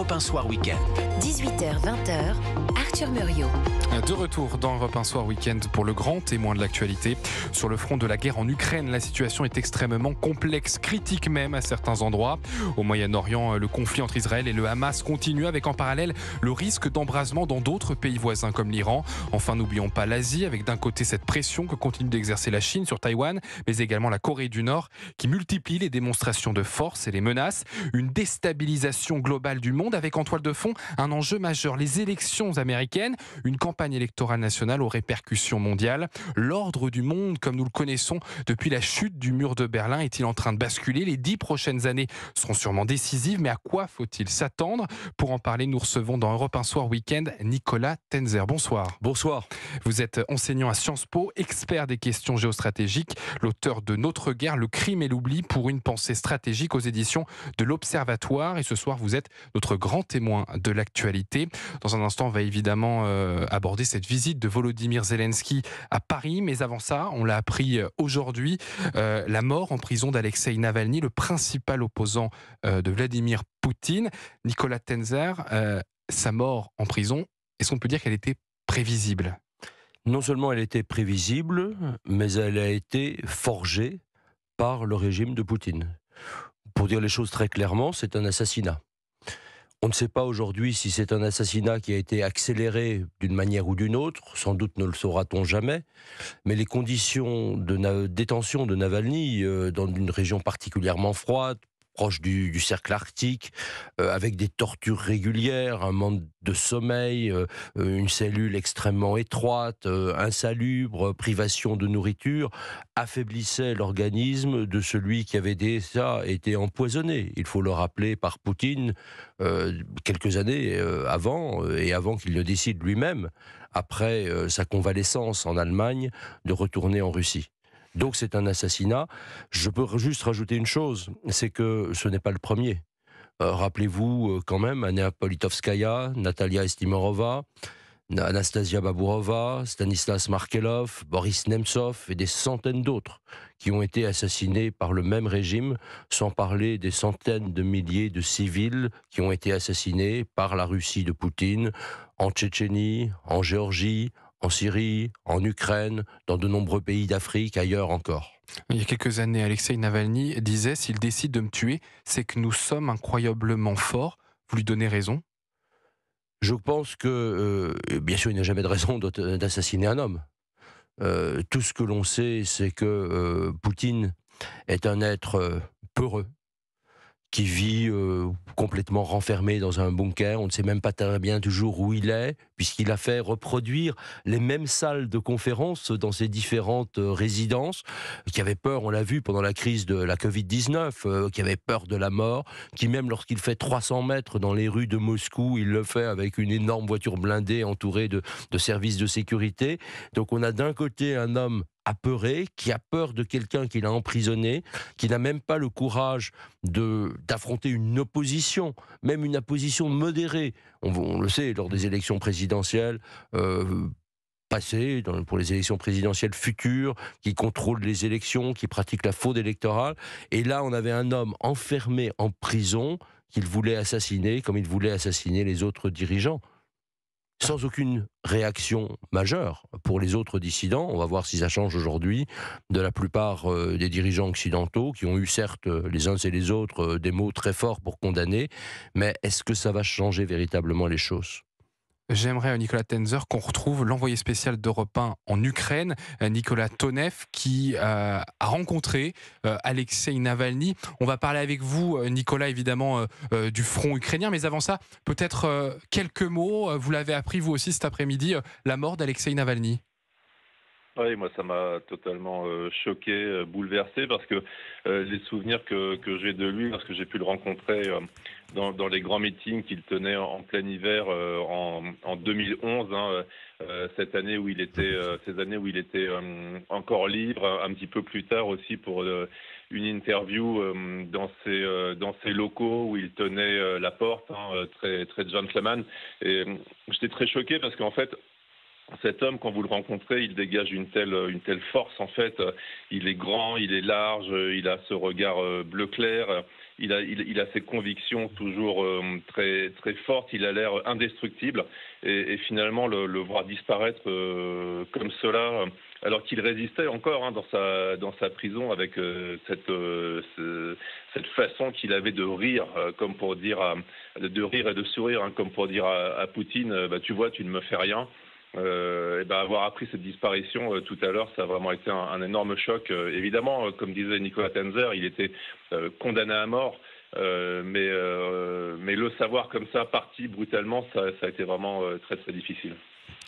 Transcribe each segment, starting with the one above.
Europe 1 Soir Week-end. 18h-20h, Arthur Muriot. De retour dans Europe 1 Soir Week-end pour le grand témoin de l'actualité. Sur le front de la guerre en Ukraine, la situation est extrêmement complexe, critique même à certains endroits. Au Moyen-Orient, le conflit entre Israël et le Hamas continue avec en parallèle le risque d'embrasement dans d'autres pays voisins comme l'Iran. Enfin, n'oublions pas l'Asie avec d'un côté cette pression que continue d'exercer la Chine sur Taïwan, mais également la Corée du Nord qui multiplie les démonstrations de force et les menaces. Une déstabilisation globale du monde avec en toile de fond un enjeu majeur, les élections américaines, une campagne électorale nationale aux répercussions mondiales. L'ordre du monde, comme nous le connaissons depuis la chute du mur de Berlin, est-il en train de basculer Les dix prochaines années seront sûrement décisives, mais à quoi faut-il s'attendre Pour en parler, nous recevons dans Europe un Soir Week-end Nicolas Tenzer. Bonsoir. Bonsoir. Vous êtes enseignant à Sciences Po, expert des questions géostratégiques, l'auteur de Notre guerre, le crime et l'oubli pour une pensée stratégique aux éditions de l'Observatoire. Et ce soir, vous êtes notre grand témoin de l'actualité. Dans un instant, on va évidemment euh, aborder cette visite de Volodymyr Zelensky à Paris, mais avant ça, on l'a appris euh, aujourd'hui, euh, la mort en prison d'Alexei Navalny, le principal opposant de Vladimir Poutine. Nicolas Tenzer, sa mort en prison, est-ce qu'on peut dire qu'elle était prévisible Non seulement elle était prévisible, mais elle a été forgée par le régime de Poutine. Pour dire les choses très clairement, c'est un assassinat. On ne sait pas aujourd'hui si c'est un assassinat qui a été accéléré d'une manière ou d'une autre, sans doute ne le saura-t-on jamais, mais les conditions de détention de Navalny euh, dans une région particulièrement froide, proche du, cercle arctique, euh, avec des tortures régulières, un manque de sommeil, euh, euh, une cellule extrêmement étroite, insalubre, privation de nourriture, affaiblissait l'organisme de celui qui avait déjà été empoisonné. Il faut le rappeler par Poutine quelques années avant, et avant qu'il ne décide lui-même, après sa convalescence en Allemagne, de retourner en Russie. Donc c'est un assassinat. Je peux juste rajouter une chose, c'est que ce n'est pas le premier. Euh, rappelez-vous euh, quand même Anna Politkovskaya, Natalia Estimorova, Anastasia Baburova, Stanislas Markelov, Boris Nemtsov et des centaines d'autres qui ont été assassinés par le même régime, sans parler des centaines de milliers de civils qui ont été assassinés par la Russie de Poutine en Tchétchénie, en Géorgie, en Syrie, en Ukraine, dans de nombreux pays d'Afrique, ailleurs encore. Il y a quelques années, Alexei Navalny disait S'il décide de me tuer, c'est que nous sommes incroyablement forts. Vous lui donnez raison Je pense que, euh, bien sûr, il n'y a jamais de raison d'assassiner un homme. Euh, tout ce que l'on sait, c'est que euh, Poutine est un être peureux, qui vit euh, complètement renfermé dans un bunker. On ne sait même pas très bien toujours où il est, puisqu'il a fait reproduire les mêmes salles de conférences dans ses différentes euh, résidences, qui avait peur, on l'a vu pendant la crise de la Covid-19, euh, qui avait peur de la mort, qui même lorsqu'il fait 300 mètres dans les rues de Moscou, il le fait avec une énorme voiture blindée entourée de, de services de sécurité. Donc on a d'un côté un homme apeuré, qui a peur de quelqu'un qu'il a emprisonné, qui n'a même pas le courage de d'affronter une opposition, même une opposition modérée. On, le sait, lors des élections présidentielles, euh, passées, pour les élections présidentielles futures, qui contrôlent les élections, qui pratiquent la faute électorale. Et là, on avait un homme enfermé en prison qu'il voulait assassiner, comme il voulait assassiner les autres dirigeants sans aucune réaction majeure pour les autres dissidents. On va voir si ça change aujourd'hui de la plupart euh, des dirigeants occidentaux qui ont eu certes les uns et les autres euh, des mots très forts pour condamner, mais est-ce que ça va changer véritablement les choses j'aimerais, Nicolas Tenzer, qu'on retrouve l'envoyé spécial d'Europe 1 en Ukraine, euh, Nicolas Tonev, qui euh, a rencontré euh, Alexei Navalny. On va parler avec vous, Nicolas, évidemment, du front ukrainien, mais avant ça, peut-être quelques mots. Vous l'avez appris, vous aussi, cet après-midi, la mort d'Alexei Navalny. Oui, moi ça m'a totalement euh, choqué, euh, bouleversé, parce que euh, les souvenirs que, que j'ai de lui, parce que j'ai pu le rencontrer dans, dans, les grands meetings qu'il tenait en, plein hiver en, en, 2011, hein, cette année où il était, ces années où il était encore libre, un petit peu plus tard aussi pour une interview dans ses dans ses locaux où il tenait la porte, hein, très très gentleman. Et j'étais très choqué parce qu'en fait cet homme, quand vous le rencontrez, il dégage une telle, euh, une telle force en fait. Euh, il est grand, il est large, euh, il a ce regard bleu clair, il a, il, il a ses convictions toujours très, très fortes, il a l'air indestructible. Et, finalement, le, le, voir disparaître comme cela, alors qu'il résistait encore hein, dans, sa, dans sa prison avec cette, cette façon qu'il avait de rire, comme pour dire, de rire et de sourire, hein, comme pour dire à, à Poutine, bah, tu vois, tu ne me fais rien. Euh, et ben, avoir appris cette disparition euh, tout à l'heure, ça a vraiment été un, énorme choc. Euh, évidemment, comme disait Nicolas Tenzer, il était condamné à mort, mais, mais le savoir comme ça, parti brutalement, ça, a été vraiment très très difficile.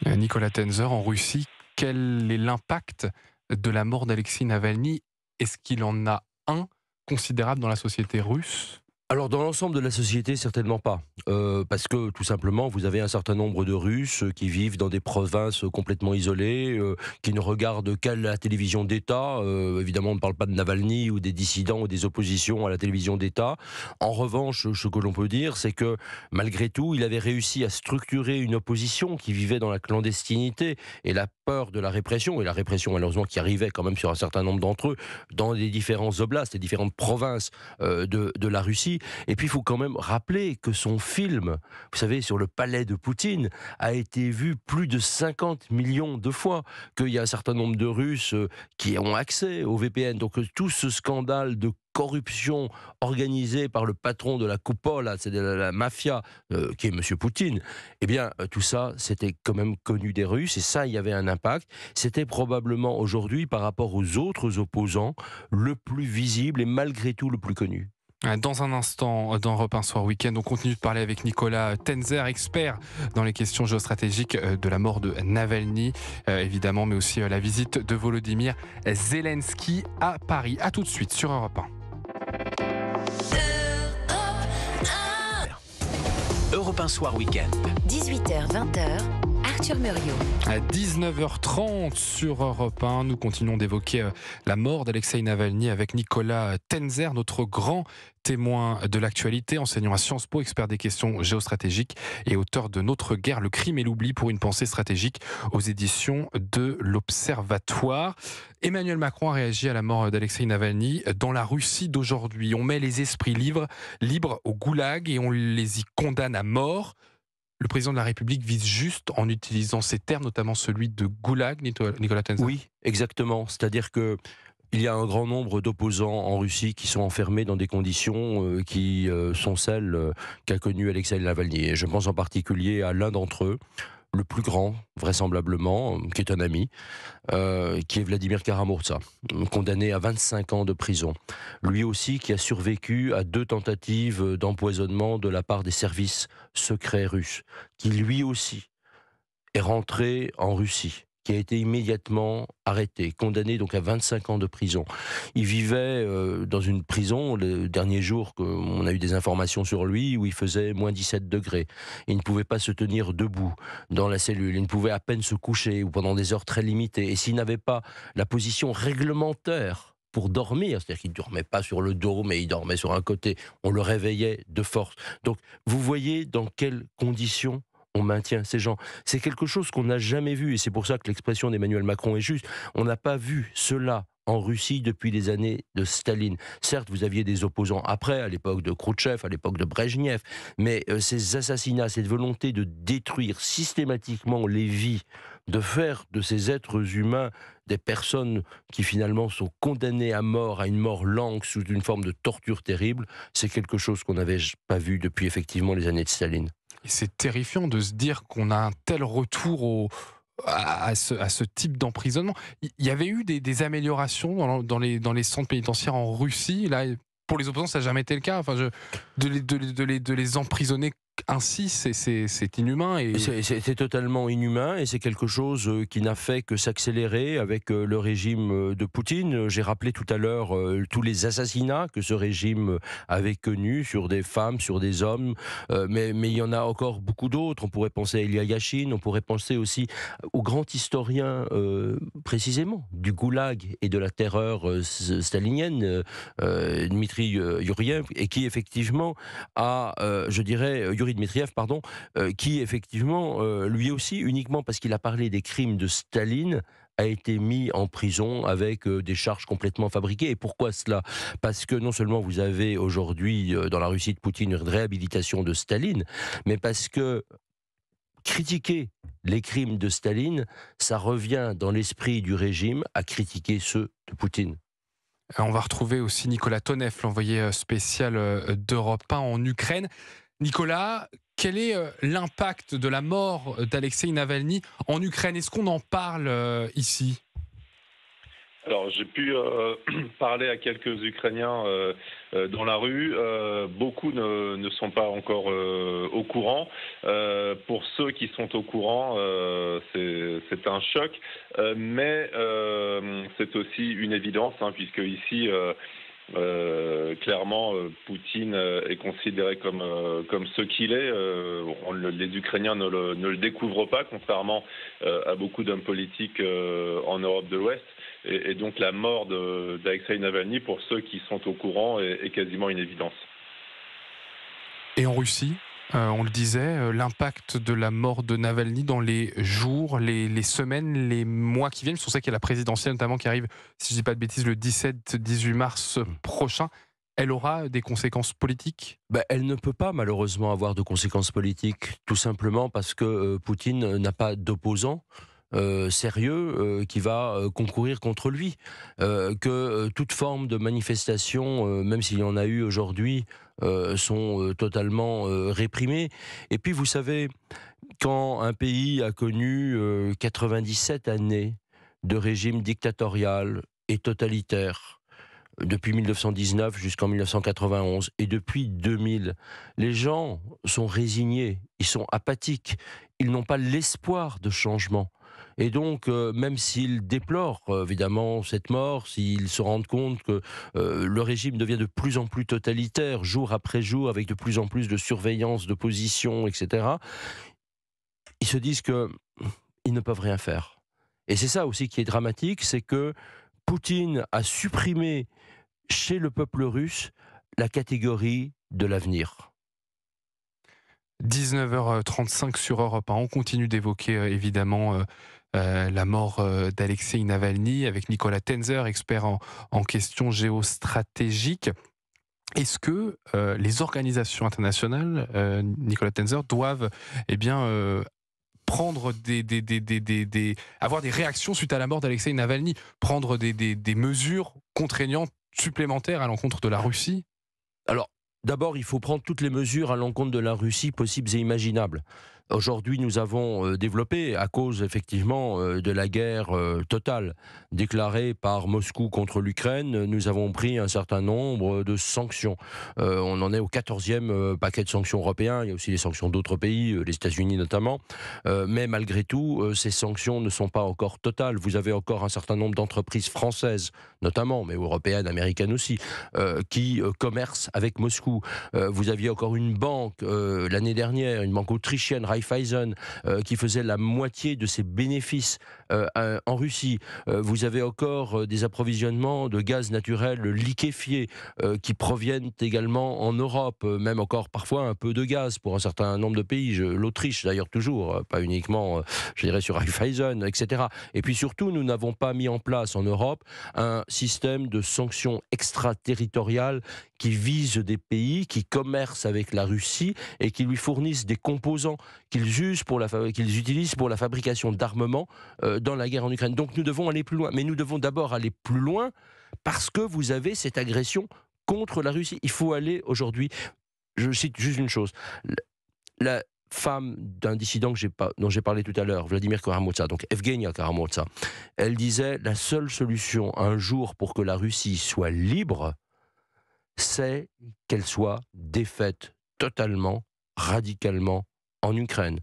Nicolas Tenzer, en Russie, quel est l'impact de la mort d'Alexis Navalny Est-ce qu'il en a un considérable dans la société russe alors dans l'ensemble de la société, certainement pas. Euh, parce que tout simplement, vous avez un certain nombre de Russes euh, qui vivent dans des provinces complètement isolées, euh, qui ne regardent qu'à la télévision d'État. évidemment, on ne parle pas de Navalny ou des dissidents ou des oppositions à la télévision d'État. En revanche, ce que l'on peut dire, c'est que malgré tout, il avait réussi à structurer une opposition qui vivait dans la clandestinité. Et la peur de la répression, et la répression malheureusement qui arrivait quand même sur un certain nombre d'entre eux, dans les différents oblasts, les différentes provinces euh, de, la Russie. Et puis il faut quand même rappeler que son film, vous savez, sur le palais de Poutine, a été vu plus de 50 millions de fois, qu'il y a un certain nombre de Russes euh, qui ont accès au VPN. Donc tout ce scandale de corruption organisée par le patron de la coupole, c'est de la, mafia, euh, qui est M. Poutine, eh bien, euh, tout ça, c'était quand même connu des Russes, et ça, il y avait un impact. C'était probablement aujourd'hui, par rapport aux autres opposants, le plus visible et malgré tout le plus connu. Euh, dans un instant, dans Europe 1 Soir Week-end, on continue de parler avec Nicolas Tenzer, expert dans les questions géostratégiques de la mort de Navalny, évidemment, mais aussi la visite de Volodymyr Zelensky à Paris. A tout de suite sur Europe 1. Europe Soir Week-end. 18h-20h, à 19h30 sur Europe 1, nous continuons d'évoquer euh, la mort d'Alexei Navalny avec Nicolas Tenzer, notre grand témoin de l'actualité, enseignant à Sciences Po, expert des questions géostratégiques et auteur de Notre guerre, le crime et l'oubli pour une pensée stratégique aux éditions de l'Observatoire. Emmanuel Macron a réagi à la mort d'Alexei Navalny dans la Russie d'aujourd'hui. On met les esprits libres, libres au goulag et on les y condamne à mort le président de la République vise juste en utilisant ces termes, notamment celui de goulag, Nicolas Tenzin ?– Oui, exactement. C'est-à-dire que il y a un grand nombre d'opposants en Russie qui sont enfermés dans des conditions euh, qui euh, sont celles euh, qu'a connues Alexei Navalny. Et je pense en particulier à l'un d'entre eux, le plus grand, vraisemblablement, qui est un ami, euh, qui est Vladimir Karamurza, condamné à 25 ans de prison. Lui aussi qui a survécu à deux tentatives d'empoisonnement de la part des services secrets russes, qui lui aussi est rentré en Russie qui a été immédiatement arrêté, condamné donc à 25 ans de prison. Il vivait euh, dans une prison le dernier jour qu'on a eu des informations sur lui où il faisait moins 17 degrés. Il ne pouvait pas se tenir debout dans la cellule, il ne pouvait à peine se coucher ou pendant des heures très limitées. Et s'il n'avait pas la position réglementaire pour dormir, c'est-à-dire qu'il ne dormait pas sur le dos, mais il dormait sur un côté, on le réveillait de force. Donc vous voyez dans quelles conditions on maintient ces gens. C'est quelque chose qu'on n'a jamais vu, et c'est pour ça que l'expression d'Emmanuel Macron est juste. On n'a pas vu cela en Russie depuis les années de Staline. Certes, vous aviez des opposants après, à l'époque de Khrouchtchev, à l'époque de Brejnev, mais euh, ces assassinats, cette volonté de détruire systématiquement les vies, de faire de ces êtres humains des personnes qui finalement sont condamnées à mort, à une mort lente, sous une forme de torture terrible, c'est quelque chose qu'on n'avait pas vu depuis effectivement les années de Staline c'est terrifiant de se dire qu'on a un tel retour à ce, type d'emprisonnement. Il y avait eu des, améliorations dans, les, centres pénitentiaires en Russie. Là, pour les opposants, ça n'a jamais été le cas. Enfin, de, de, les, emprisonner ainsi, c'est inhumain. Et... C'est totalement inhumain et c'est quelque chose euh, qui n'a fait que s'accélérer avec euh, le régime euh, de Poutine. J'ai rappelé tout à l'heure tous les assassinats que ce régime avait connus sur des femmes, sur des hommes, mais, mais il y en a encore beaucoup d'autres. On pourrait penser à Ilya Yashin, on pourrait penser aussi au grand historien, précisément, du goulag et de la terreur stalinienne, Dmitri Yuriev, et qui effectivement a, je dirais, pardon, euh, qui effectivement, euh, lui aussi, uniquement parce qu'il a parlé des crimes de Staline, a été mis en prison avec euh, des charges complètement fabriquées. Et pourquoi cela Parce que non seulement vous avez aujourd'hui dans la Russie de Poutine une réhabilitation de Staline, mais parce que critiquer les crimes de Staline, ça revient dans l'esprit du régime à critiquer ceux de Poutine. On va retrouver aussi Nicolas Tonev, l'envoyé spécial d'Europe 1 en Ukraine. Nicolas, quel est euh, l'impact de la mort d'Alexei Navalny en Ukraine Est-ce qu'on en parle euh, ici alors j'ai pu euh, parler à quelques Ukrainiens dans la rue. beaucoup ne, sont pas encore au courant. pour ceux qui sont au courant, c'est un choc, mais c'est aussi une évidence, hein, puisque ici euh, clairement, euh, Poutine euh, est considéré comme, comme ce qu'il est. les Ukrainiens ne le, découvrent pas, contrairement à beaucoup d'hommes politiques en Europe de l'Ouest. Et, donc la mort d'Alexei Navalny, pour ceux qui sont au courant, est quasiment une évidence. Et en Russie euh, on le disait, euh, l'impact de la mort de Navalny dans les jours, les, semaines, les mois qui viennent. sur ça qu'il y a la présidentielle notamment qui arrive, si je ne dis pas de bêtises, le 17-18 mars prochain elle aura des conséquences politiques bah, Elle ne peut pas malheureusement avoir de conséquences politiques, tout simplement parce que euh, Poutine n'a pas d'opposant. sérieux qui va concourir contre lui. que toute forme de manifestation, même s'il y en a eu aujourd'hui euh, sont euh, totalement euh, réprimés. Et puis, vous savez, quand un pays a connu 97 années de régime dictatorial et totalitaire, depuis 1919 jusqu'en 1991 et depuis 2000. Les gens sont résignés, ils sont apathiques, ils n'ont pas l'espoir de changement. Et donc, euh, même s'ils déplorent euh, évidemment cette mort, s'ils se rendent compte que euh, le régime devient de plus en plus totalitaire, jour après jour, avec de plus en plus de surveillance, de position, etc., ils se disent qu'ils ne peuvent rien faire. Et c'est ça aussi qui est dramatique, c'est que Poutine a supprimé chez le peuple russe la catégorie de l'avenir. 19h35 sur Europe 1. On continue d'évoquer évidemment euh, la mort euh, d'Alexei Navalny, avec Nicolas Tenzer, expert en, questions géostratégiques. Est-ce que euh, les organisations internationales, Nicolas Tenzer, doivent eh bien, prendre des, avoir des réactions suite à la mort d'Alexei Navalny, prendre des mesures contraignantes supplémentaires à l'encontre de la Russie Alors, D'abord, il faut prendre toutes les mesures à l'encontre de la Russie possibles et imaginables. Aujourd'hui, nous avons euh, développé, à cause effectivement euh, de la guerre euh, totale déclarée par Moscou contre l'Ukraine, nous avons pris un certain nombre de sanctions. on en est au 14e paquet de sanctions européens. Il y a aussi les sanctions d'autres pays, les États-Unis notamment. mais malgré tout, ces sanctions ne sont pas encore totales. Vous avez encore un certain nombre d'entreprises françaises, notamment, mais européennes, américaines aussi, qui commercent avec Moscou. vous aviez encore une banque l'année dernière, une banque autrichienne, Raiffeisen, Faison, euh, qui faisait la moitié de ses bénéfices euh, euh, en Russie. Euh, vous avez encore des approvisionnements de gaz naturel liquéfié qui proviennent également en Europe, même encore parfois un peu de gaz pour un certain nombre de pays. L'Autriche d'ailleurs toujours, pas uniquement, je dirais, sur Raiffeisen, etc. Et puis surtout, nous n'avons pas mis en place en Europe un système de sanctions extraterritoriales qui vise des pays qui commercent avec la Russie et qui lui fournissent des composants qu'ils utilisent pour la fabrication d'armements dans la guerre en Ukraine. Donc nous devons aller plus loin. Mais nous devons d'abord aller plus loin parce que vous avez cette agression contre la Russie. Il faut aller aujourd'hui. Je cite juste une chose. La femme d'un dissident que pas, dont j'ai parlé tout à l'heure, Vladimir Karamotsa donc Evgenia Karamotsa, elle disait la seule solution un jour pour que la Russie soit libre, c'est qu'elle soit défaite totalement, radicalement en Ukraine.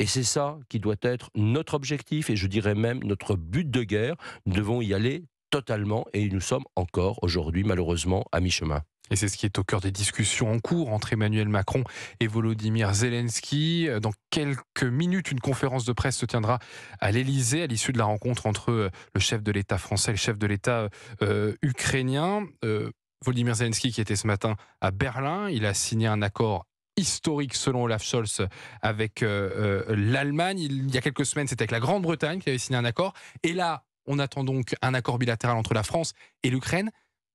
Et c'est ça qui doit être notre objectif et je dirais même notre but de guerre. Nous devons y aller totalement et nous sommes encore aujourd'hui malheureusement à mi-chemin. Et c'est ce qui est au cœur des discussions en cours entre Emmanuel Macron et Volodymyr Zelensky. Dans quelques minutes, une conférence de presse se tiendra à l'Elysée à l'issue de la rencontre entre euh, le chef de l'État français et le chef de l'État euh, ukrainien. Euh, Volodymyr Zelensky qui était ce matin à Berlin, il a signé un accord historique selon Olaf Scholz avec euh, euh, l'Allemagne. Il y a quelques semaines, c'était avec la Grande-Bretagne qui avait signé un accord. Et là, on attend donc un accord bilatéral entre la France et l'Ukraine.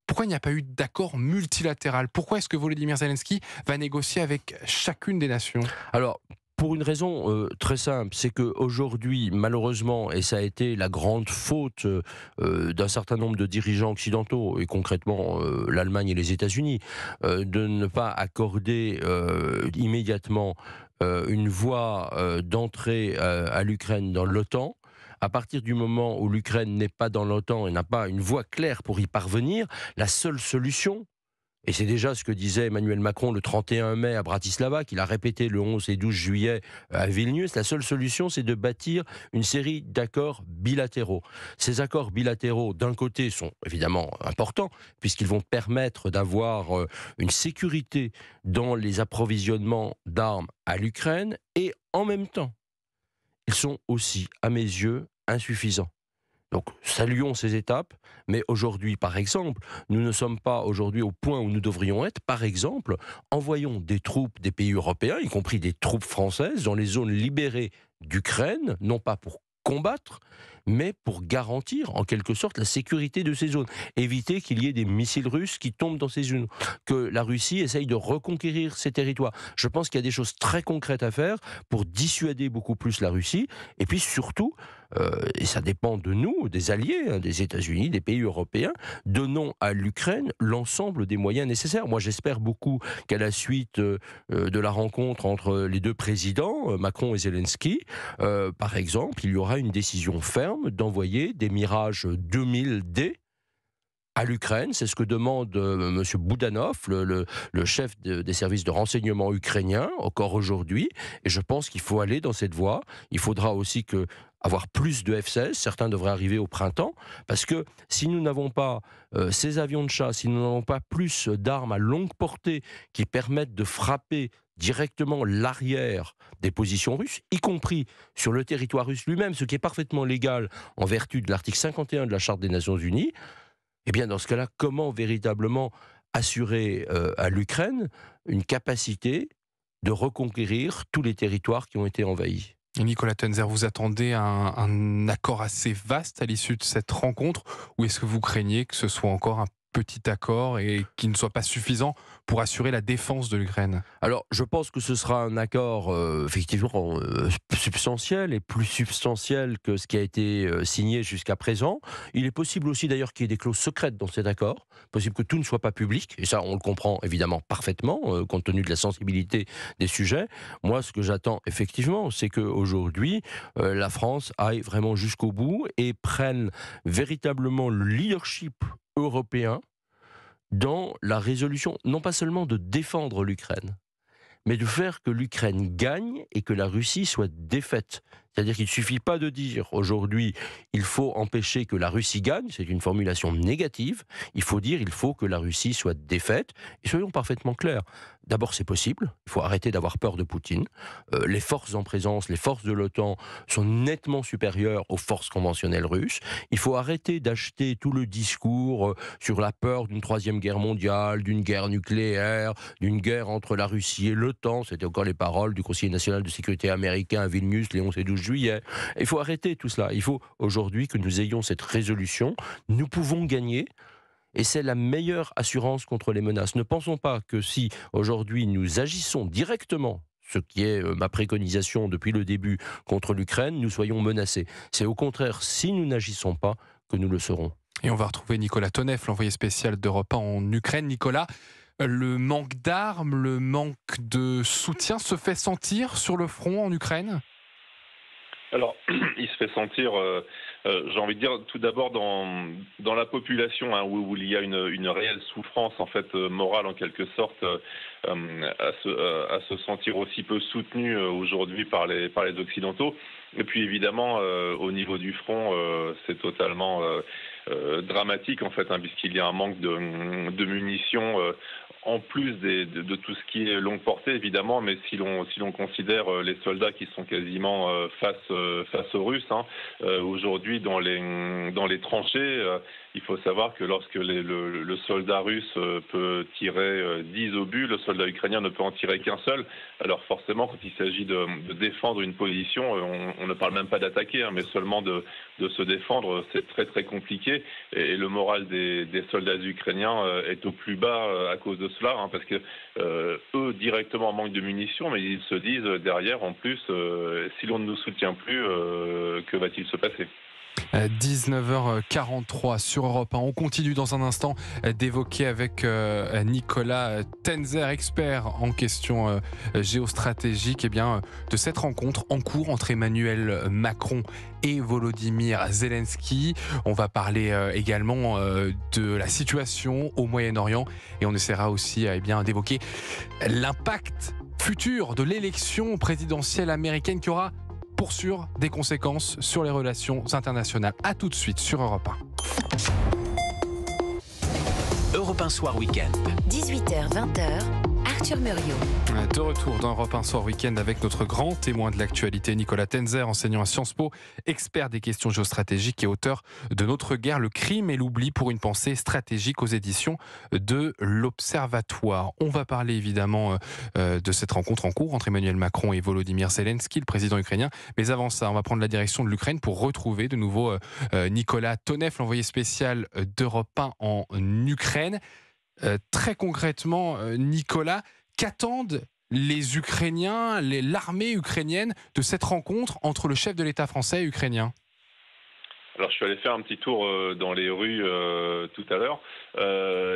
Pourquoi il n'y a pas eu d'accord multilatéral Pourquoi est-ce que Volodymyr Zelensky va négocier avec chacune des nations Alors, pour une raison euh, très simple, c'est qu'aujourd'hui, malheureusement, et ça a été la grande faute euh, euh, d'un certain nombre de dirigeants occidentaux, et concrètement l'Allemagne et les États-Unis, de ne pas accorder immédiatement une voie d'entrée à l'Ukraine dans l'OTAN à partir du moment où l'Ukraine n'est pas dans l'OTAN et n'a pas une voie claire pour y parvenir, la seule solution, et c'est déjà ce que disait Emmanuel Macron le 31 mai à Bratislava, qu'il a répété le 11 et 12 juillet euh, à Vilnius. La seule solution, c'est de bâtir une série d'accords bilatéraux. Ces accords bilatéraux, d'un côté, sont évidemment importants, puisqu'ils vont permettre d'avoir euh, une sécurité dans les approvisionnements d'armes à l'Ukraine, et en même temps, ils sont aussi, à mes yeux, insuffisants. Donc saluons ces étapes, mais aujourd'hui, par exemple, nous ne sommes pas aujourd'hui au point où nous devrions être. Par exemple, envoyons des troupes des pays européens, y compris des troupes françaises, dans les zones libérées d'Ukraine, non pas pour combattre, mais pour garantir en quelque sorte la sécurité de ces zones, éviter qu'il y ait des missiles russes qui tombent dans ces zones, que la Russie essaye de reconquérir ces territoires. Je pense qu'il y a des choses très concrètes à faire pour dissuader beaucoup plus la Russie, et puis surtout, euh, et ça dépend de nous, des alliés, hein, des États-Unis, des pays européens, donnons à l'Ukraine l'ensemble des moyens nécessaires. Moi, j'espère beaucoup qu'à la suite euh, de la rencontre entre les deux présidents, euh, Macron et Zelensky, par exemple, il y aura une décision ferme d'envoyer des Mirages 2000D à l'Ukraine. C'est ce que demande euh, M. Boudanov, le, chef des services de renseignement ukrainien, encore aujourd'hui. Et je pense qu'il faut aller dans cette voie. Il faudra aussi que avoir plus de F-16, certains devraient arriver au printemps, parce que si nous n'avons pas euh, ces avions de chasse, si nous n'avons pas plus d'armes à longue portée qui permettent de frapper directement l'arrière des positions russes, y compris sur le territoire russe lui-même, ce qui est parfaitement légal en vertu de l'article 51 de la Charte des Nations Unies, et eh bien dans ce cas-là, comment véritablement assurer euh, à l'Ukraine une capacité de reconquérir tous les territoires qui ont été envahis Nicolas Tenzer, vous attendez un, un accord assez vaste à l'issue de cette rencontre ou est-ce que vous craignez que ce soit encore un petit accord et qui ne soit pas suffisant pour assurer la défense de l'Ukraine Alors, je pense que ce sera un accord euh, effectivement euh, substantiel et plus substantiel que ce qui a été euh, signé jusqu'à présent. Il est possible aussi d'ailleurs qu'il y ait des clauses secrètes dans cet accord, possible que tout ne soit pas public, et ça on le comprend évidemment parfaitement compte tenu de la sensibilité des sujets. Moi, ce que j'attends effectivement, c'est qu'aujourd'hui, la France aille vraiment jusqu'au bout et prenne véritablement le leadership européen dans la résolution, non pas seulement de défendre l'Ukraine, mais de faire que l'Ukraine gagne et que la Russie soit défaite. C'est-à-dire qu'il ne suffit pas de dire aujourd'hui il faut empêcher que la Russie gagne, c'est une formulation négative, il faut dire il faut que la Russie soit défaite. Et soyons parfaitement clairs, d'abord c'est possible, il faut arrêter d'avoir peur de Poutine. Euh, les forces en présence, les forces de l'OTAN sont nettement supérieures aux forces conventionnelles russes. Il faut arrêter d'acheter tout le discours euh, sur la peur d'une troisième guerre mondiale, d'une guerre nucléaire, d'une guerre entre la Russie et l'OTAN. C'était encore les paroles du Conseiller national de sécurité américain à Vilnius, Léon 12 juillet. Il faut arrêter tout cela. Il faut aujourd'hui que nous ayons cette résolution. Nous pouvons gagner. Et c'est la meilleure assurance contre les menaces. Ne pensons pas que si aujourd'hui nous agissons directement ce qui est euh, ma préconisation depuis le début contre l'Ukraine, nous soyons menacés. C'est au contraire, si nous n'agissons pas, que nous le serons. Et on va retrouver Nicolas Toneff, l'envoyé spécial d'Europe 1 en Ukraine. Nicolas, le manque d'armes, le manque de soutien se fait sentir sur le front en Ukraine alors, il se fait sentir, euh, euh, j'ai envie de dire, tout d'abord dans, dans la population, hein, où, il y a une, réelle souffrance en fait euh, morale en quelque sorte, à, se, à, se, sentir aussi peu soutenu aujourd'hui par les, par les occidentaux. Et puis évidemment, au niveau du front, c'est totalement dramatique en fait, hein, puisqu'il y a un manque de, de munitions en plus des, de, tout ce qui est longue portée, évidemment, mais si l'on si l'on considère euh, les soldats qui sont quasiment euh, face euh, face aux Russes hein, aujourd'hui dans les dans les tranchées. Il faut savoir que lorsque le, soldat russe euh, peut tirer 10 euh, obus, le soldat ukrainien ne peut en tirer qu'un seul. Alors forcément, quand il s'agit de, défendre une position, euh, on, ne parle même pas d'attaquer, hein, mais seulement de, se défendre. C'est très très compliqué et, le moral des, soldats ukrainiens est au plus bas à cause de cela, hein, parce que eux directement manquent de munitions, mais ils se disent derrière en plus, si l'on ne nous soutient plus, que va-t-il se passer 19h43 euh, sur Europe 1. On continue dans un instant d'évoquer avec euh, Nicolas Tenzer, expert en questions euh, géostratégiques, eh bien, de cette rencontre en cours entre Emmanuel Macron et Volodymyr Zelensky. On va parler également de la situation au Moyen-Orient et on essaiera aussi eh bien, d'évoquer l'impact futur de l'élection présidentielle américaine qui aura pour sûr des conséquences sur les relations internationales. A tout de suite sur Europe 1. Europe 1 soir week-end. 18h-20h. De retour dans Europe 1 Soir Week-end avec notre grand témoin de l'actualité, Nicolas Tenzer, enseignant à Sciences Po, expert des questions géostratégiques et auteur de Notre guerre, le crime et l'oubli pour une pensée stratégique aux éditions de l'Observatoire. On va parler évidemment euh, euh, de cette rencontre en cours entre Emmanuel Macron et Volodymyr Zelensky, le président ukrainien. Mais avant ça, on va prendre la direction de l'Ukraine pour retrouver de nouveau euh, Nicolas Tonev, l'envoyé spécial d'Europe 1 en Ukraine. Euh, très concrètement, euh, Nicolas, qu'attendent les Ukrainiens, l'armée ukrainienne de cette rencontre entre le chef de l'État français et ukrainien alors je suis allé faire un petit tour euh, dans les rues tout à l'heure.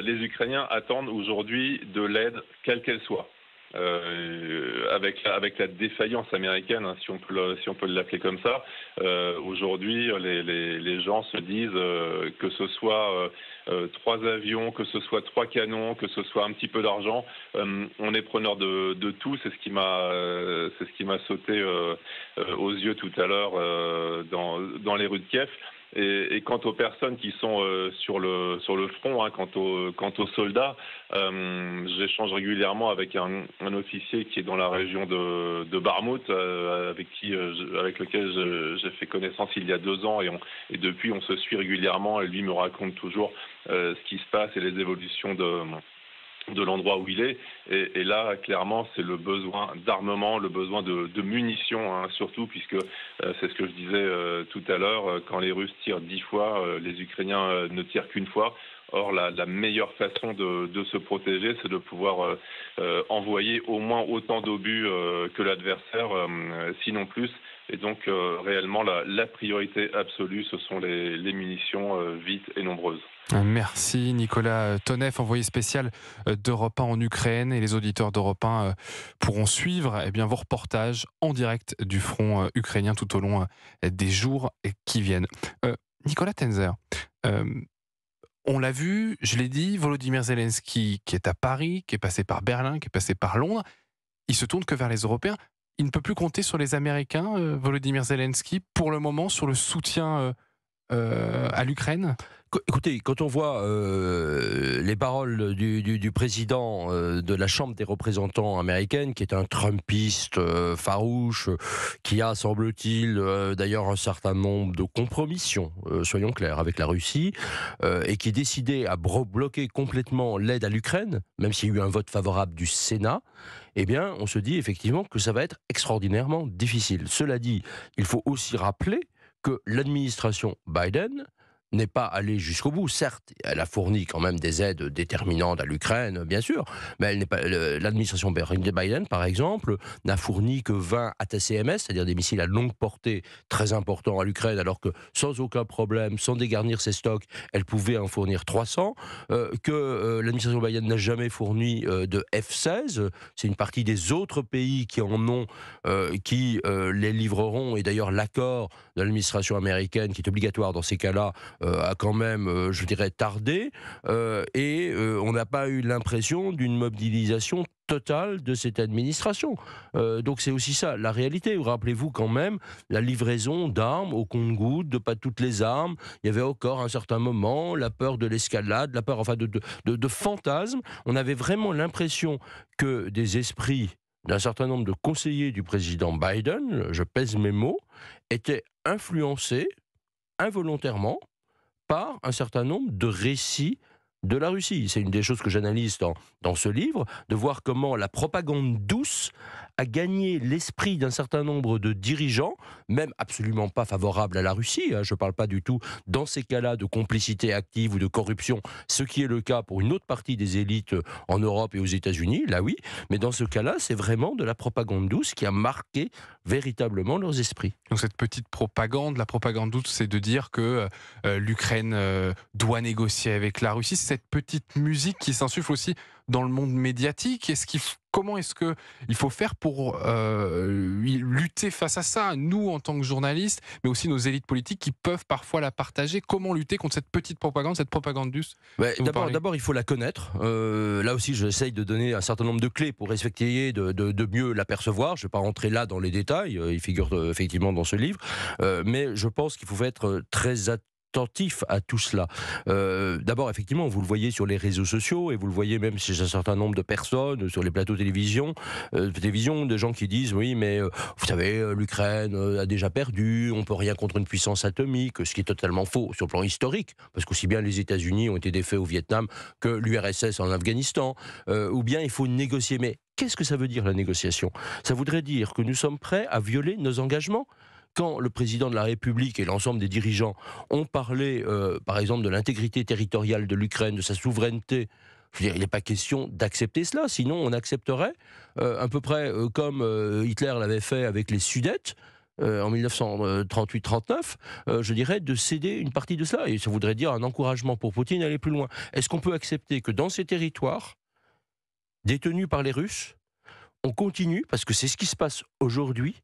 les Ukrainiens attendent aujourd'hui de l'aide, quelle qu'elle soit. Euh, avec la défaillance américaine, hein, si on peut si on peut l'appeler comme ça, euh, aujourd'hui les, les, gens se disent euh, que ce soit euh, euh, trois avions, que ce soit trois canons, que ce soit un petit peu d'argent, on est preneur de, tout. C'est ce qui m'a sauté aux yeux tout à l'heure dans dans les rues de Kiev. Et, quant aux personnes qui sont euh, sur, le, sur le front, hein, quant, aux, quant aux soldats, euh, j'échange régulièrement avec un, officier qui est dans la région de, de Barmouth, euh, avec, qui, euh, avec lequel j'ai fait connaissance il y a deux ans, et, et depuis on se suit régulièrement, et lui me raconte toujours ce qui se passe et les évolutions de de l'endroit où il est. Et, là, clairement, c'est le besoin d'armement, le besoin de, munitions, hein, surtout, puisque euh, c'est ce que je disais euh, tout à l'heure, euh, quand les Russes tirent dix fois, les Ukrainiens ne tirent qu'une fois. Or, la, meilleure façon de, se protéger, c'est de pouvoir envoyer au moins autant d'obus que l'adversaire, sinon plus, et donc, euh, réellement, la, priorité absolue, ce sont les, munitions euh, vite et nombreuses. Euh, merci Nicolas Tonev, envoyé spécial d'Europe 1 en Ukraine. Et les auditeurs d'Europe 1 pourront suivre et eh bien, vos reportages en direct du front ukrainien tout au long des jours qui viennent. Nicolas Tenzer, on l'a vu, je l'ai dit, Volodymyr Zelensky qui est à Paris, qui est passé par Berlin, qui est passé par Londres, il se tourne que vers les Européens il ne peut plus compter sur les Américains, euh, Volodymyr Zelensky, pour le moment, sur le soutien euh, euh, à l'Ukraine Écoutez, quand on voit euh, les paroles du, président euh, de la Chambre des représentants américaine, qui est un Trumpiste euh, farouche, qui a, semble-t-il, d'ailleurs un certain nombre de compromissions, soyons clairs, avec la Russie, et qui est décidé à bloquer complètement l'aide à l'Ukraine, même s'il y a eu un vote favorable du Sénat, eh bien, on se dit effectivement que ça va être extraordinairement difficile. Cela dit, il faut aussi rappeler que l'administration Biden n'est pas allée jusqu'au bout. Certes, elle a fourni quand même des aides déterminantes à l'Ukraine, bien sûr, mais elle n'est pas. L'administration Biden, par exemple, n'a fourni que 20 ATCMS, c'est-à-dire des missiles à longue portée très importants à l'Ukraine, alors que sans aucun problème, sans dégarnir ses stocks, elle pouvait en fournir 300. Euh, que euh, l'administration Biden n'a jamais fourni euh, de F-16. C'est une partie des autres pays qui en ont, qui les livreront. Et d'ailleurs, l'accord l'administration américaine, qui est obligatoire dans ces cas-là, euh, a quand même, euh, je dirais, tardé. Euh, et on n'a pas eu l'impression d'une mobilisation totale de cette administration. donc c'est aussi ça, la réalité. Rappelez-vous quand même la livraison d'armes au compte de pas toutes les armes. Il y avait encore un certain moment la peur de l'escalade, la peur enfin de, de, de fantasmes. On avait vraiment l'impression que des esprits d'un certain nombre de conseillers du président Biden, je pèse mes mots, étaient influencé involontairement par un certain nombre de récits de la Russie. C'est une des choses que j'analyse dans, dans, ce livre, de voir comment la propagande douce a gagné l'esprit d'un certain nombre de dirigeants, même absolument pas favorables à la Russie. Hein. je ne parle pas du tout dans ces cas-là de complicité active ou de corruption, ce qui est le cas pour une autre partie des élites euh, en Europe et aux États-Unis, là oui, mais dans ce cas-là, c'est vraiment de la propagande douce qui a marqué véritablement leurs esprits. Donc cette petite propagande, la propagande douce, c'est de dire que euh, l'Ukraine euh, doit négocier avec la Russie, cette petite musique qui s'insuffle aussi dans le monde médiatique Est-ce comment est-ce que faut faire pour euh, lutter face à ça, nous en tant que journalistes, mais aussi nos élites politiques qui peuvent parfois la partager Comment lutter contre cette petite propagande, cette propagande D'abord, il faut la connaître. Euh, là aussi, j'essaye de donner un certain nombre de clés pour respecter de, de, mieux l'apercevoir. Je ne vais pas rentrer là dans les détails. Euh, il figure effectivement dans ce livre, mais je pense qu'il faut être très attentif attentif à tout cela. Euh, d'abord, effectivement, vous le voyez sur les réseaux sociaux et vous le voyez même chez un certain nombre de personnes sur les plateaux de télévision, euh, télévision des gens qui disent oui, mais euh, vous savez, l'Ukraine a déjà perdu, on peut rien contre une puissance atomique, ce qui est totalement faux sur le plan historique, parce qu'aussi bien les États-Unis ont été défaits au Vietnam que l'URSS en Afghanistan, ou bien il faut négocier. Mais Qu'est-ce que ça veut dire la négociation Ça voudrait dire que nous sommes prêts à violer nos engagements quand le président de la République et l'ensemble des dirigeants ont parlé, euh, par exemple, de l'intégrité territoriale de l'Ukraine, de sa souveraineté, il n'est pas question d'accepter cela, sinon on accepterait, euh, à peu près euh, comme Hitler l'avait fait avec les Sudètes, en 1938-39, je dirais, de céder une partie de cela. Et ça voudrait dire un encouragement pour Poutine à aller plus loin. Est-ce qu'on peut accepter que dans ces territoires, détenus par les Russes, on continue, parce que c'est ce qui se passe aujourd'hui,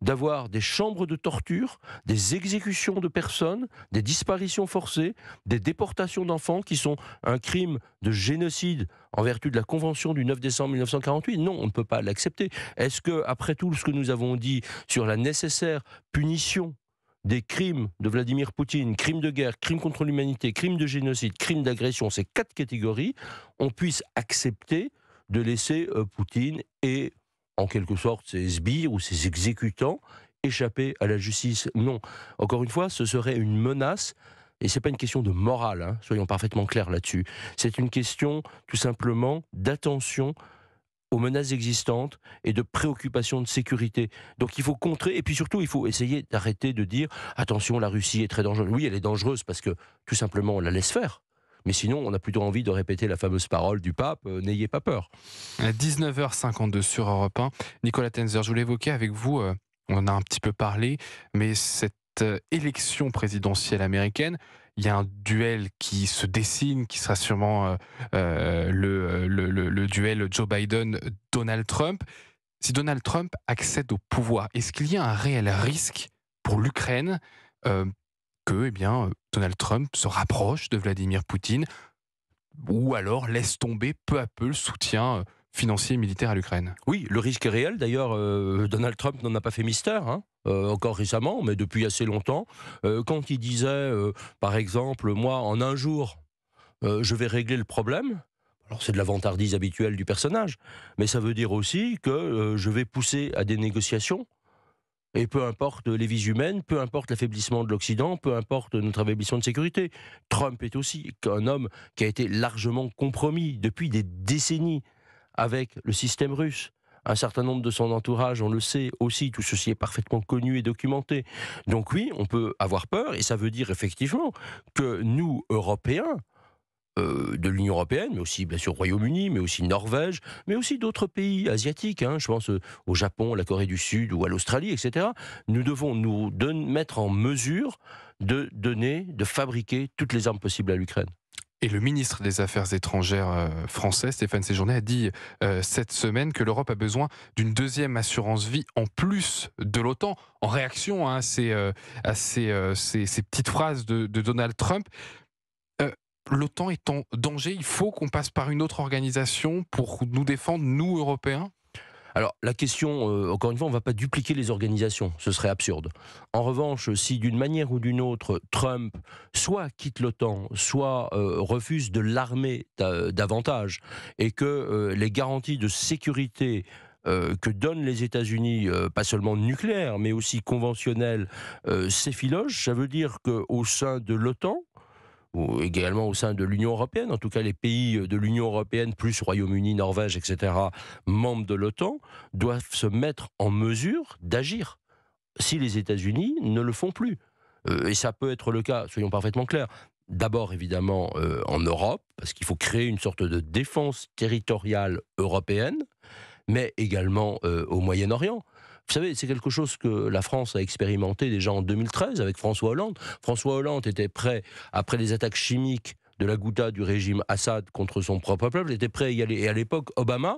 d'avoir des chambres de torture, des exécutions de personnes, des disparitions forcées, des déportations d'enfants qui sont un crime de génocide en vertu de la Convention du 9 décembre 1948 Non, on ne peut pas l'accepter. Est-ce que, après tout ce que nous avons dit sur la nécessaire punition des crimes de Vladimir Poutine, crimes de guerre, crimes contre l'humanité, crimes de génocide, crimes d'agression, ces quatre catégories, on puisse accepter de laisser euh, Poutine et, en quelque sorte, ses sbires ou ses exécutants échapper à la justice. Non. Encore une fois, ce serait une menace. Et ce n'est pas une question de morale, hein, soyons parfaitement clairs là-dessus. C'est une question tout simplement d'attention aux menaces existantes et de préoccupation de sécurité. Donc il faut contrer, et puis surtout il faut essayer d'arrêter de dire attention, la Russie est très dangereuse. Oui, elle est dangereuse parce que tout simplement on la laisse faire. Mais sinon, on a plutôt envie de répéter la fameuse parole du pape euh, n'ayez pas peur. À 19h52 sur Europe 1, Nicolas Tenzer, je voulais évoquer avec vous, euh, on a un petit peu parlé, mais cette euh, élection présidentielle américaine, il y a un duel qui se dessine, qui sera sûrement le, duel Joe Biden-Donald Trump. Si Donald Trump accède au pouvoir, est-ce qu'il y a un réel risque pour l'Ukraine que eh bien, euh, Donald Trump se rapproche de Vladimir Poutine ou alors laisse tomber peu à peu le soutien euh, financier et militaire à l'Ukraine. Oui, le risque est réel. D'ailleurs, euh, Donald Trump n'en a pas fait mystère. Hein, encore récemment, mais depuis assez longtemps, quand il disait, par exemple, moi, en un jour, je vais régler le problème, alors c'est de la vantardise habituelle du personnage, mais ça veut dire aussi que je vais pousser à des négociations et peu importe les vies humaines, peu importe l'affaiblissement de l'Occident, peu importe notre affaiblissement de sécurité, Trump est aussi un homme qui a été largement compromis depuis des décennies avec le système russe. Un certain nombre de son entourage, on le sait aussi, tout ceci est parfaitement connu et documenté. Donc oui, on peut avoir peur, et ça veut dire effectivement que nous, Européens, euh, de l'Union européenne, mais aussi bien sûr Royaume-Uni, mais aussi Norvège, mais aussi d'autres pays asiatiques, hein. je pense euh, au Japon, à la Corée du Sud ou à l'Australie, etc. Nous devons nous mettre en mesure de donner, de fabriquer toutes les armes possibles à l'Ukraine. Et le ministre des Affaires étrangères euh, français, Stéphane Séjourné, a dit cette semaine que l'Europe a besoin d'une deuxième assurance vie en plus de l'OTAN, en réaction hein, à, ces, petites phrases de, de Donald Trump l'OTAN est en danger, il faut qu'on passe par une autre organisation pour nous défendre, nous, Européens alors la question, euh, encore une fois, on ne va pas dupliquer les organisations, ce serait absurde. En revanche, si d'une manière ou d'une autre, Trump soit quitte l'OTAN, soit euh, refuse de l'armer davantage, et que euh, les garanties de sécurité que donnent les États-Unis, pas seulement nucléaires, mais aussi conventionnelles, s'effilogent, ça veut dire qu'au sein de l'OTAN, ou également au sein de l'Union européenne, en tout cas les pays de l'Union européenne, plus Royaume-Uni, Norvège, etc., membres de l'OTAN, doivent se mettre en mesure d'agir si les États-Unis ne le font plus. Euh, et ça peut être le cas, soyons parfaitement clairs. D'abord, évidemment, euh, en Europe, parce qu'il faut créer une sorte de défense territoriale européenne, mais également euh, au Moyen-Orient. Vous savez, c'est quelque chose que la France a expérimenté déjà en 2013 avec François Hollande. François Hollande était prêt, après les attaques chimiques de la Ghouta du régime Assad contre son propre peuple, était prêt à y aller. Et à l'époque, Obama,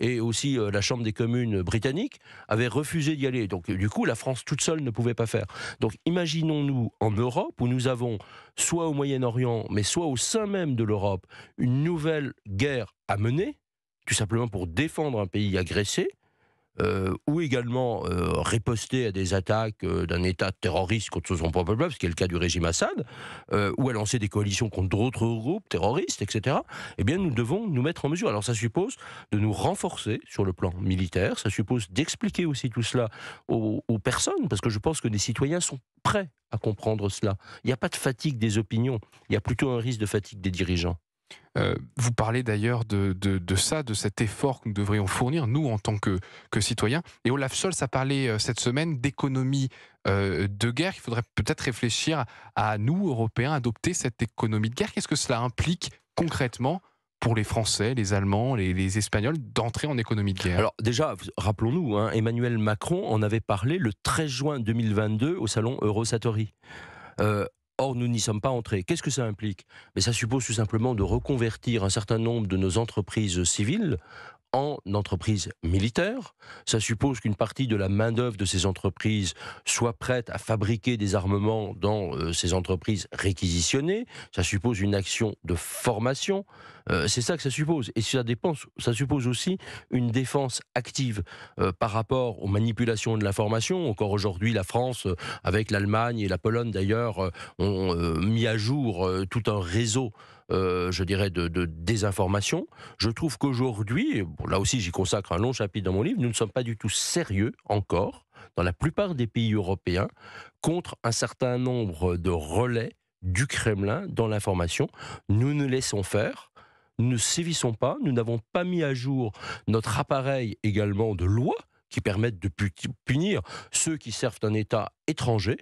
et aussi euh, la Chambre des communes britannique avaient refusé d'y aller. Donc du coup, la France toute seule ne pouvait pas faire. Donc imaginons-nous en Europe où nous avons soit au Moyen-Orient, mais soit au sein même de l'Europe, une nouvelle guerre à mener, tout simplement pour défendre un pays agressé, euh, ou également euh, riposter à des attaques euh, d'un État terroriste contre son propre peuple, ce qui est le cas du régime Assad, ou à lancer des coalitions contre d'autres groupes terroristes, etc., eh bien nous devons nous mettre en mesure. Alors ça suppose de nous renforcer sur le plan militaire, ça suppose d'expliquer aussi tout cela aux personnes, parce que je pense que les citoyens sont prêts à comprendre cela. Il n'y a pas de fatigue des opinions, il y a plutôt un risque de fatigue des dirigeants. Euh, vous parlez d'ailleurs de, ça, de cet effort que nous devrions fournir, nous, en tant que, citoyens. Et Olaf Scholz a parlé euh, cette semaine d'économie euh, de guerre. Il faudrait peut-être réfléchir à nous, Européens, adopter cette économie de guerre. Qu'est-ce que cela implique concrètement pour les Français, les Allemands, les, Espagnols d'entrer en économie de guerre Alors déjà, rappelons-nous, hein, Emmanuel Macron en avait parlé le 13 juin 2022 au salon Eurosatory. Or, oh, nous n'y sommes pas entrés. Qu'est-ce que ça implique Mais Ça suppose tout simplement de reconvertir un certain nombre de nos entreprises civiles en entreprise militaire. Ça suppose qu'une partie de la main-d'œuvre de ces entreprises soit prête à fabriquer des armements dans euh, ces entreprises réquisitionnées. Ça suppose une action de formation. Euh, c'est ça que ça suppose. Et ça, ça suppose aussi une défense active euh, par rapport aux manipulations de la formation, Encore aujourd'hui, la France, avec l'Allemagne et la Pologne d'ailleurs, ont mis à jour tout un réseau euh, je dirais, de, désinformation. Je trouve qu'aujourd'hui, là aussi j'y consacre un long chapitre dans mon livre, nous ne sommes pas du tout sérieux encore, dans la plupart des pays européens, contre un certain nombre de relais du Kremlin dans l'information. Nous ne laissons faire nous ne sévissons pas, nous n'avons pas mis à jour notre appareil également de lois qui permettent de punir ceux qui servent un État étranger,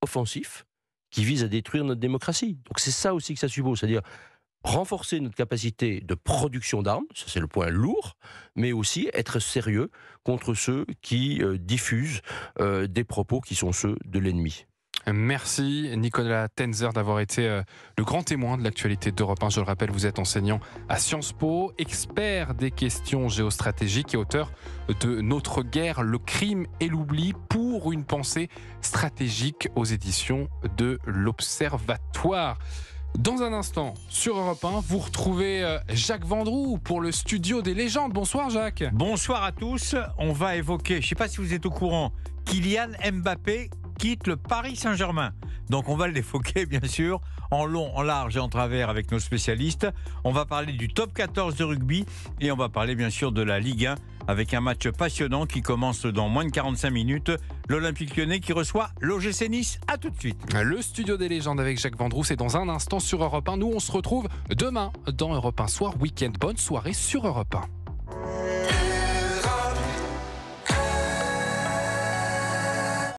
offensif, qui vise à détruire notre démocratie. Donc c'est ça aussi que ça suppose, c'est-à-dire renforcer notre capacité de production d'armes, ça c'est le point lourd, mais aussi être sérieux contre ceux qui euh, diffusent euh, des propos qui sont ceux de l'ennemi. Merci Nicolas Tenzer d'avoir été euh, le grand témoin de l'actualité d'Europe 1. Je le rappelle, vous êtes enseignant à Sciences Po, expert des questions géostratégiques et auteur de Notre guerre, le crime et l'oubli pour une pensée stratégique aux éditions de l'Observatoire. Dans un instant, sur Europe 1, vous retrouvez euh, Jacques Vendroux pour le studio des légendes. Bonsoir Jacques. Bonsoir à tous. On va évoquer, je ne sais pas si vous êtes au courant, Kylian Mbappé quitte le Paris Saint-Germain. Donc on va le défoquer, bien sûr, en long, en large et en travers avec nos spécialistes. On va parler du top 14 de rugby et on va parler, bien sûr, de la Ligue 1 avec un match passionnant qui commence dans moins de 45 minutes. L'Olympique lyonnais qui reçoit l'OGC Nice. À tout de suite. Le studio des légendes avec Jacques Vendroux, et dans un instant sur Europe 1. Nous, on se retrouve demain dans Europe 1 Soir Week-end. Bonne soirée sur Europe 1.